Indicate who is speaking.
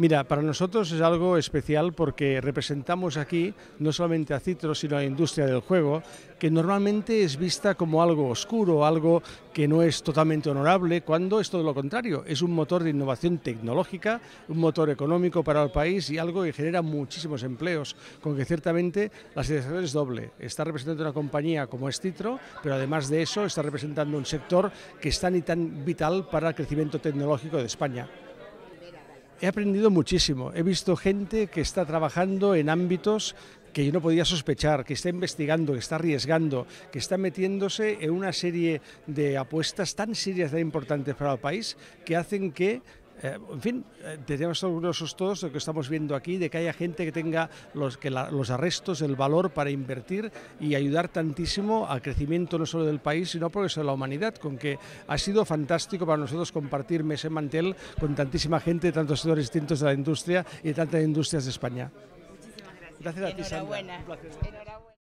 Speaker 1: Mira, para nosotros es algo especial porque representamos aquí no solamente a Citro, sino a la industria del juego, que normalmente es vista como algo oscuro, algo que no es totalmente honorable, cuando es todo lo contrario, es un motor de innovación tecnológica, un motor económico para el país y algo que genera muchísimos empleos, con que ciertamente la situación es doble. Está representando una compañía como es Citro, pero además de eso está representando un sector que es tan y tan vital para el crecimiento tecnológico de España he aprendido muchísimo. He visto gente que está trabajando en ámbitos que yo no podía sospechar, que está investigando, que está arriesgando, que está metiéndose en una serie de apuestas tan serias, tan e importantes para el país, que hacen que eh, en fin, que eh, tenemos orgullosos todos de lo que estamos viendo aquí, de que haya gente que tenga los, que los arrestos, el valor para invertir y ayudar tantísimo al crecimiento no solo del país, sino porque de la humanidad, con que ha sido fantástico para nosotros compartir ese mantel con tantísima gente de tantos sectores distintos de la industria y de tantas industrias de España. gracias. Enhorabuena.